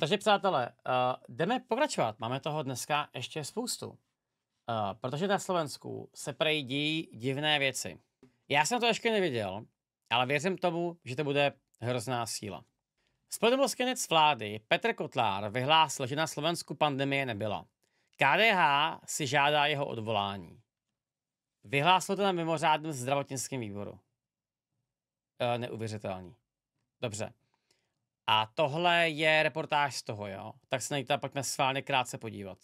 Takže přátelé, uh, jdeme pokračovat. Máme toho dneska ještě spoustu. Uh, protože na Slovensku se prejdí divné věci. Já jsem to ještě neviděl, ale věřím tomu, že to bude hrozná síla. Spodemoskenec vlády Petr Kotlár vyhlásil, že na Slovensku pandemie nebyla. KDH si žádá jeho odvolání. Vyhlásil to na mimořádném zdravotnickém výboru. Uh, neuvěřitelný. Dobře. A tohle je reportáž z toho, jo. Tak se najdete a pojďme schválně krátce podívat.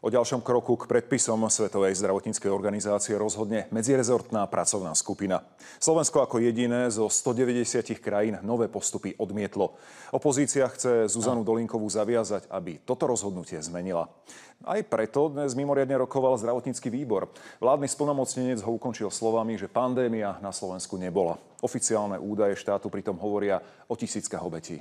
O ďalšom kroku k predpisom Svetovej zdravotníckej organizácie rozhodne medzirezortná pracovná skupina. Slovensko ako jediné zo 190 krajín nové postupy odmietlo. Opozícia chce Zuzanu Dolinkovú zaviazať, aby toto rozhodnutie zmenila. Aj preto dnes mimoriadne rokoval zdravotnícky výbor. Vládny splnomocnenec ho ukončil slovami, že pandémia na Slovensku nebola. Oficiálne údaje štátu pritom hovoria o tisíckach obetí.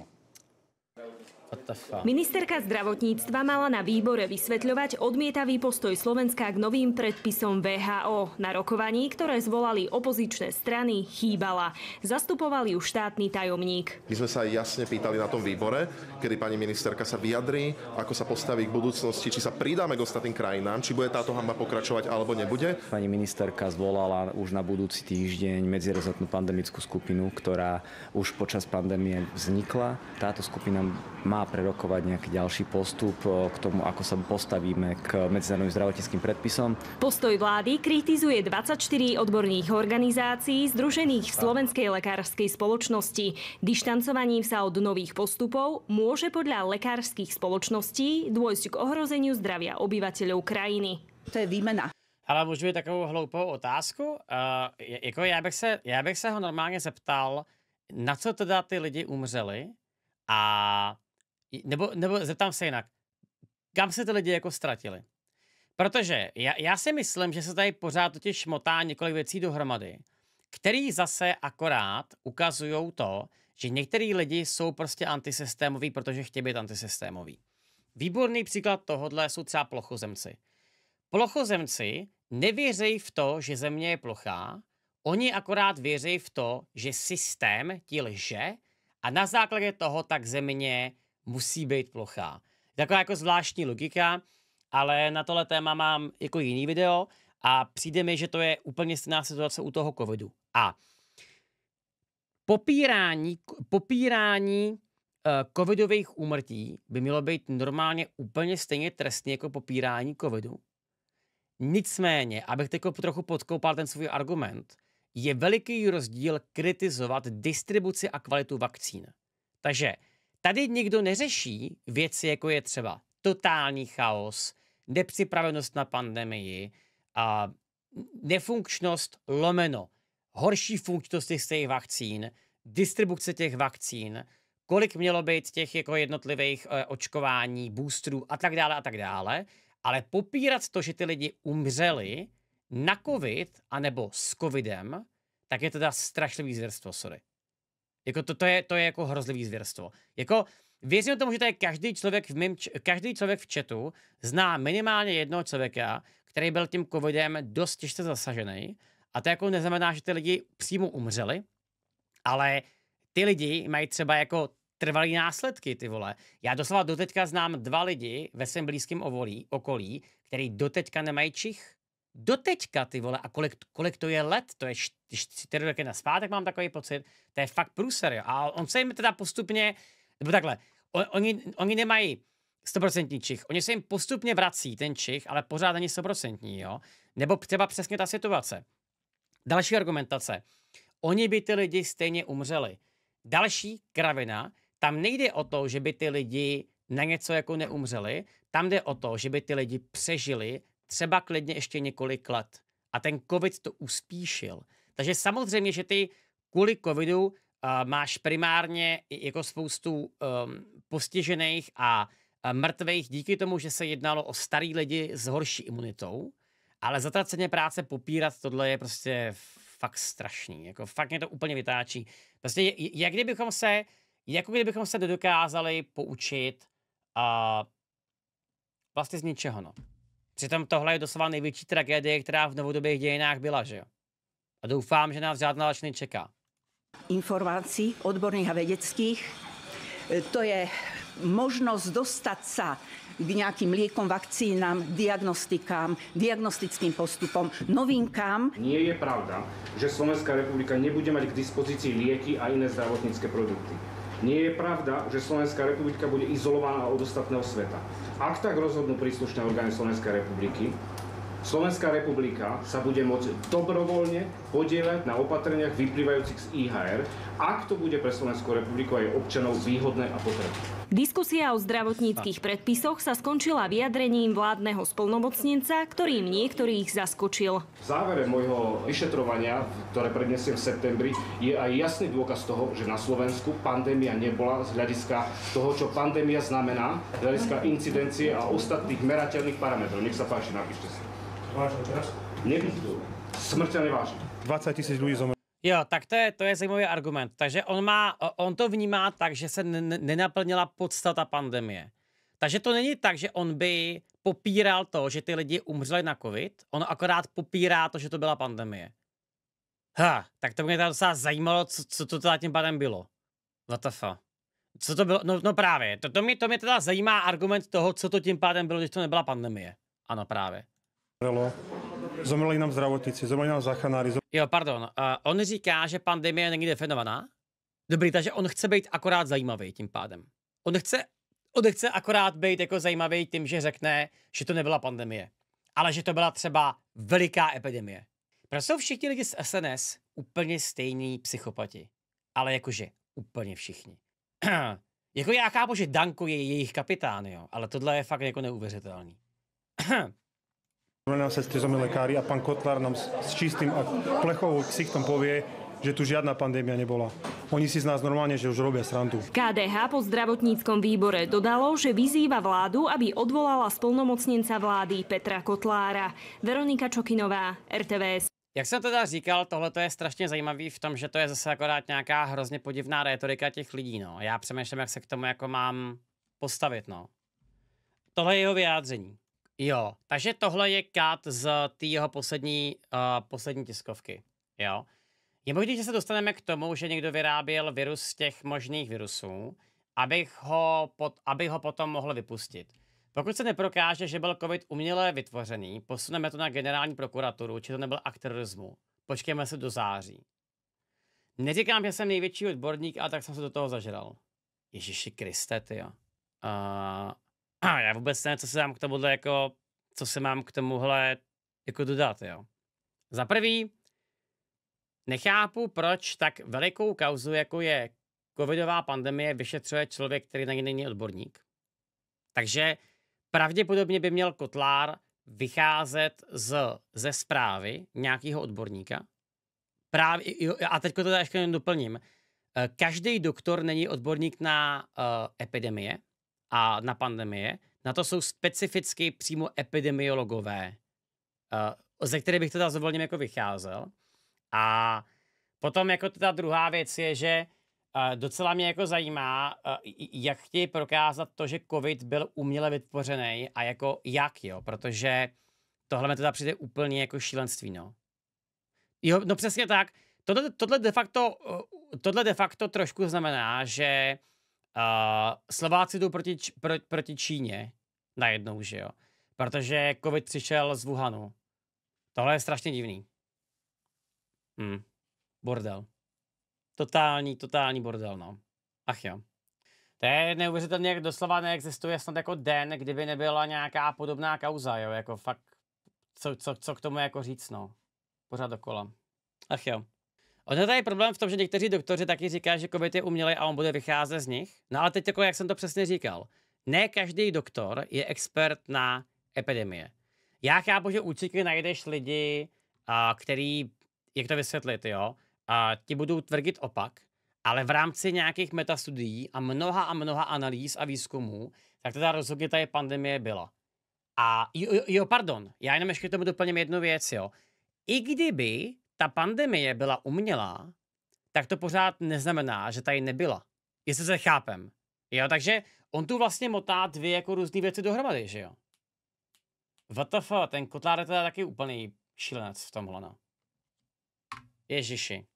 Ministerka zdravotníctva mala na výbore vysvetľovať odmietavý postoj Slovenska k novým predpisom VHO. Na rokovaní, ktoré zvolali opozičné strany, chýbala. Zastupoval ju štátny tajomník. My sme sa jasne pýtali na tom výbore, kedy pani ministerka sa vyjadrí, ako sa postaví k budúcnosti, či sa pridáme k ostatným krajinám, či bude táto hamba pokračovať alebo nebude. Pani ministerka zvolala už na budúci týždeň medzirezotnú pandemickú skupinu, ktorá už počas pandémie vznikla. Táto skupina má prerokovať nejaký ďalší postup eh, k tomu, ako sa postavíme k medzinárodným zdravotníckým predpisom. Postoj vlády kritizuje 24 odborných organizácií združených v Slovenskej lekárskej spoločnosti. Dištancovaním sa od nových postupov môže podľa lekárskych spoločností dôjsť k ohrozeniu zdravia obyvateľov krajiny. To je výmena. Ale můžu mít takovou hloupou otázku? Uh, jako já bych, se, já bych se ho normálně zeptal, na co teda ty lidi umřeli a nebo, nebo zeptám se jinak, kam se ty lidi jako ztratili? Protože já, já si myslím, že se tady pořád totiž motá několik věcí dohromady, který zase akorát ukazují to, že některý lidi jsou prostě antisystémoví, protože chtějí být antisystémoví. Výborný příklad tohohle jsou třeba plochozemci. Plochozemci nevěří v to, že země je plochá, oni akorát věří v to, že systém ti lže a na základě toho tak země musí být plochá. Taková jako zvláštní logika, ale na tohle téma mám jako jiný video a přijde mi, že to je úplně stejná situace u toho covidu. A popírání, popírání eh, covidových úmrtí by mělo být normálně úplně stejně trestné jako popírání covidu. Nicméně, abych teď trochu podkoupal ten svůj argument, je veliký rozdíl kritizovat distribuci a kvalitu vakcín. Takže Tady nikdo neřeší věci, jako je třeba totální chaos, nepřipravenost na pandemii, a nefunkčnost lomeno, horší funkčnost těch stejných vakcín, distribuce těch vakcín, kolik mělo být těch jako jednotlivých e, očkování, boostrů a tak dále a tak dále. Ale popírat to, že ty lidi umřeli na covid anebo s covidem, tak je teda strašlivý zvěrstvo, sorry. Jako to, to, je, to je jako hrozlivý zvěrstvo. Jako věřím tomu, že to je každý člověk v mým, každý člověk v chatu zná minimálně jednoho člověka, který byl tím covidem dost těžce zasažený. A to jako neznamená, že ty lidi přímo umřeli, ale ty lidi mají třeba jako trvalý následky, ty vole. Já doslova doteďka znám dva lidi ve svém blízkém ovolí, okolí, který doteďka nemají čich doteďka, ty vole, a kolik, kolik to je let, to je čtyři roky na zpátek, mám takový pocit, to je fakt průser, jo. A on se jim teda postupně, nebo takhle, on, oni, oni nemají 100% čich, oni se jim postupně vrací ten čich, ale pořád ani 100%, jo. Nebo třeba přesně ta situace. Další argumentace. Oni by ty lidi stejně umřeli. Další kravina, tam nejde o to, že by ty lidi na něco jako neumřeli, tam jde o to, že by ty lidi přežili třeba klidně ještě několik let. A ten covid to uspíšil. Takže samozřejmě, že ty kvůli covidu uh, máš primárně jako spoustu um, postižených a mrtvých díky tomu, že se jednalo o starý lidi s horší imunitou, ale zatraceně práce popírat tohle je prostě fakt strašný, jako fakt mě to úplně vytáčí. Prostě jak kdybychom se, jako kdybychom se dokázali poučit uh, vlastně z ničeho, no. Přitom tohle je doslova největší tragédie, která v novodobých dějinách byla, že jo? A doufám, že nás žádná lač nečeká. Informací odborných a vědeckých, to je možnost dostat se k nějakým liekom, vakcínám, diagnostikám, diagnostickým postupom, novinkám. Nie je pravda, že Slovenská republika nebude mať k dispozici lieky a iné zdravotnické produkty. Nie je pravda, že Slovenská republika bude izolovaná od ostatného sveta. Ak tak rozhodnú príslušné orgány Slovenskej republiky, Slovenská republika sa bude môcť dobrovoľne podielať na opatreniach vyplývajúcich z IHR, ak to bude pre Slovenskú republiku aj občanov výhodné a potrebné. Diskusia o zdravotníckých predpisoch sa skončila vyjadrením vládneho splnomocnenca, ktorým niektorých zaskočil. V závere môjho vyšetrovania, ktoré prednesiem v septembri, je aj jasný dôkaz toho, že na Slovensku pandémia nebola z hľadiska toho, čo pandémia znamená, z hľadiska incidencie a ostatných merateľných parametrov. Nech sa páči, napíšte si. Smrt se neváží. 20 tisíc lidí zomře. Jo, tak to je, to je zajímavý argument. Takže on, má, on to vnímá tak, že se nenaplnila podstata pandemie. Takže to není tak, že on by popíral to, že ty lidi umřeli na covid, on akorát popírá to, že to byla pandemie. Ha, tak to mě tam docela zajímalo, co, co to teda tím pádem bylo. fuck? Co to bylo? No, no právě, to, to, mě, to mě teda zajímá argument toho, co to tím pádem bylo, když to nebyla pandemie. Ano, právě zemřelo. Zomreli nám zdravotníci, zomreli nám záchranáři. Zomreli... Jo, pardon. Uh, on říká, že pandemie není definovaná. Dobrý, takže on chce být akorát zajímavý tím pádem. On chce, on chce akorát být jako zajímavý tím, že řekne, že to nebyla pandemie, ale že to byla třeba veliká epidemie. Proč jsou všichni lidi z SNS úplně stejní psychopati? Ale jakože úplně všichni. jako já chápu, že Danko je jejich kapitán, jo, ale tohle je fakt jako neuvěřitelný. Len sestry zomile kári a pan Kotlár nám s čistým a plechovou ksichtom povie, že tu žiadna pandémia nebola. Oni si z nás normálně, že už robia srandu. KDH po zdravotníckom výbore dodalo, že vyzýva vládu, aby odvolala spolnomocněnca vlády Petra Kotlára. Veronika Čokinová, RTVS. Jak jsem teda říkal, tohle je strašně zajímavý v tom, že to je zase akorát nějaká hrozně podivná retorika těch lidí. No. Já přemýšlím, jak se k tomu jako mám postavit. No. Tohle je jeho vyjádření. Jo, takže tohle je kat z té jeho poslední, uh, poslední tiskovky. Jo. Je možné, že se dostaneme k tomu, že někdo vyráběl virus z těch možných virusů, abych ho, pot, aby ho potom mohl vypustit. Pokud se neprokáže, že byl COVID uměle vytvořený, posuneme to na generální prokuraturu, či to nebyl akt terorismu. Počkejme se do září. Neříkám, že jsem největší odborník, a tak jsem se do toho zažral. Ježíši Kriste, ty jo. Uh... A já vůbec ne, co se mám k tomuhle jako, co se mám k tomuhle jako dodat, jo. Za prvý, nechápu, proč tak velikou kauzu, jako je covidová pandemie, vyšetřuje člověk, který na ní není odborník. Takže pravděpodobně by měl Kotlár vycházet z, ze zprávy nějakého odborníka. Právě, a teď to ještě doplním. Eh, každý doktor není odborník na uh, epidemie, a na pandemie, na to jsou specificky přímo epidemiologové, eh, ze kterých bych teda zvolně jako vycházel. A potom jako ta druhá věc je, že eh, docela mě jako zajímá, eh, jak chtějí prokázat to, že covid byl uměle vytvořený a jako jak, jo, protože tohle mi teda přijde úplně jako šílenství, no. Jo, no přesně tak. Tohle, tohle, de facto, tohle de facto trošku znamená, že Uh, Slováci jdou proti, pro, proti Číně najednou, že jo? Protože covid přišel z Wuhanu. Tohle je strašně divný. Hmm. Bordel. Totální, totální bordel, no. Ach jo. To je neuvěřitelně, jak doslova neexistuje snad jako den, kdyby nebyla nějaká podobná kauza, jo, jako fakt, co, co, co k tomu jako říct, no. Pořád dokola. Ach jo. Ono tady je problém v tom, že někteří doktoři taky říká, že COVID je umělý a on bude vycházet z nich. No ale teď jako, jak jsem to přesně říkal, ne každý doktor je expert na epidemie. Já chápu, že určitě najdeš lidi, a, který, jak to vysvětlit, jo, a, ti budou tvrdit opak, ale v rámci nějakých metastudií a mnoha a mnoha analýz a výzkumů, tak teda rozhodně ta pandemie byla. A jo, jo, pardon, já jenom ještě k tomu doplním jednu věc, jo. I kdyby ta pandemie byla umělá, tak to pořád neznamená, že tady nebyla. Jestli se chápem. Jo, takže on tu vlastně motá dvě jako různé věci dohromady, že jo? WTF, ten Kotlár je teda taky úplný šílenec v tomhle, no. Ježiši.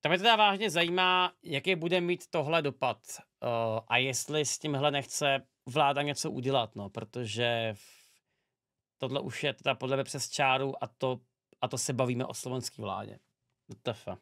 To mě teda vážně zajímá, jaký bude mít tohle dopad uh, a jestli s tímhle nechce vláda něco udělat, no, protože tohle už je teda podle mě přes čáru a to a to se bavíme o slovenské vládě. Tefe.